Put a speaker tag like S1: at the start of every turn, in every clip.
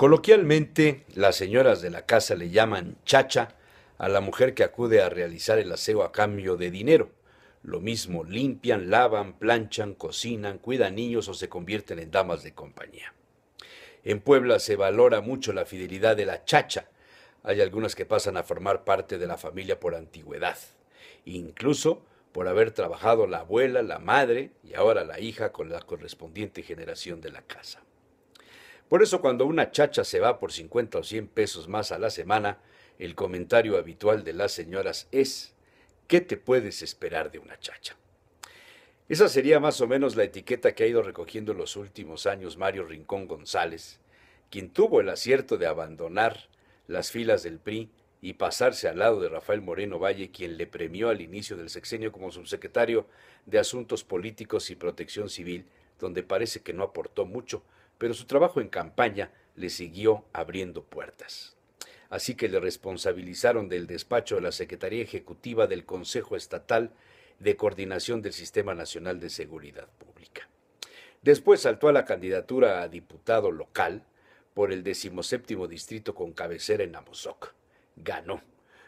S1: Coloquialmente, las señoras de la casa le llaman chacha a la mujer que acude a realizar el aseo a cambio de dinero. Lo mismo, limpian, lavan, planchan, cocinan, cuidan niños o se convierten en damas de compañía. En Puebla se valora mucho la fidelidad de la chacha. Hay algunas que pasan a formar parte de la familia por antigüedad, incluso por haber trabajado la abuela, la madre y ahora la hija con la correspondiente generación de la casa. Por eso cuando una chacha se va por 50 o 100 pesos más a la semana, el comentario habitual de las señoras es, ¿qué te puedes esperar de una chacha? Esa sería más o menos la etiqueta que ha ido recogiendo en los últimos años Mario Rincón González, quien tuvo el acierto de abandonar las filas del PRI y pasarse al lado de Rafael Moreno Valle, quien le premió al inicio del sexenio como subsecretario de Asuntos Políticos y Protección Civil, donde parece que no aportó mucho, pero su trabajo en campaña le siguió abriendo puertas. Así que le responsabilizaron del despacho de la Secretaría Ejecutiva del Consejo Estatal de Coordinación del Sistema Nacional de Seguridad Pública. Después saltó a la candidatura a diputado local por el decimoséptimo distrito con cabecera en Amozoc. Ganó,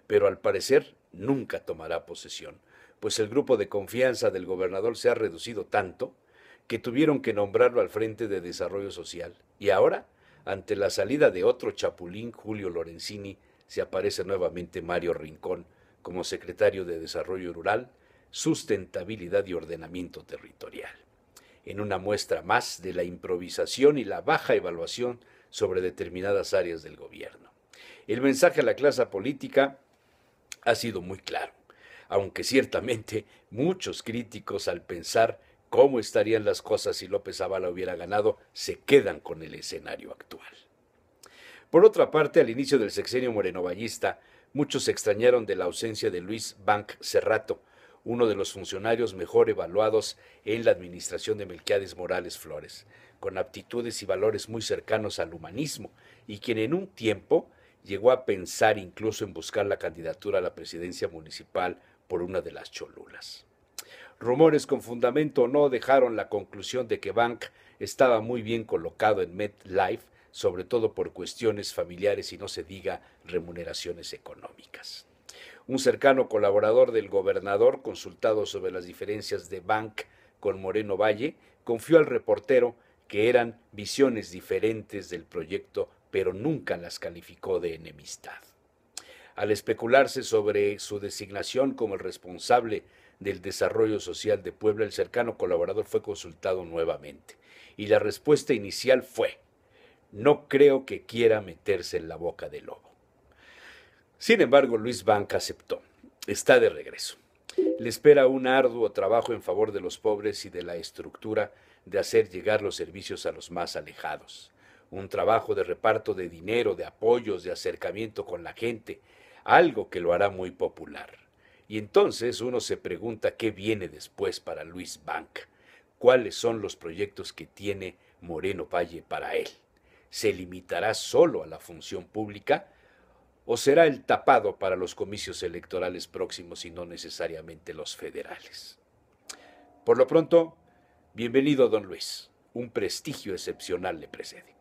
S1: pero al parecer nunca tomará posesión, pues el grupo de confianza del gobernador se ha reducido tanto que tuvieron que nombrarlo al frente de Desarrollo Social. Y ahora, ante la salida de otro chapulín, Julio Lorenzini, se aparece nuevamente Mario Rincón como secretario de Desarrollo Rural, Sustentabilidad y Ordenamiento Territorial. En una muestra más de la improvisación y la baja evaluación sobre determinadas áreas del gobierno. El mensaje a la clase política ha sido muy claro, aunque ciertamente muchos críticos al pensar cómo estarían las cosas si López Zavala hubiera ganado, se quedan con el escenario actual. Por otra parte, al inicio del sexenio morenovallista, muchos se extrañaron de la ausencia de Luis Bank Cerrato, uno de los funcionarios mejor evaluados en la administración de Melquiades Morales Flores, con aptitudes y valores muy cercanos al humanismo, y quien en un tiempo llegó a pensar incluso en buscar la candidatura a la presidencia municipal por una de las cholulas. Rumores con fundamento no dejaron la conclusión de que Bank estaba muy bien colocado en MetLife, sobre todo por cuestiones familiares y no se diga remuneraciones económicas. Un cercano colaborador del gobernador, consultado sobre las diferencias de Bank con Moreno Valle, confió al reportero que eran visiones diferentes del proyecto, pero nunca las calificó de enemistad al especularse sobre su designación como el responsable del desarrollo social de Puebla, el cercano colaborador fue consultado nuevamente. Y la respuesta inicial fue, no creo que quiera meterse en la boca del lobo. Sin embargo, Luis Banca aceptó. Está de regreso. Le espera un arduo trabajo en favor de los pobres y de la estructura de hacer llegar los servicios a los más alejados. Un trabajo de reparto de dinero, de apoyos, de acercamiento con la gente, algo que lo hará muy popular. Y entonces uno se pregunta qué viene después para Luis Banca, cuáles son los proyectos que tiene Moreno Valle para él. ¿Se limitará solo a la función pública o será el tapado para los comicios electorales próximos y no necesariamente los federales? Por lo pronto, bienvenido don Luis. Un prestigio excepcional le precede.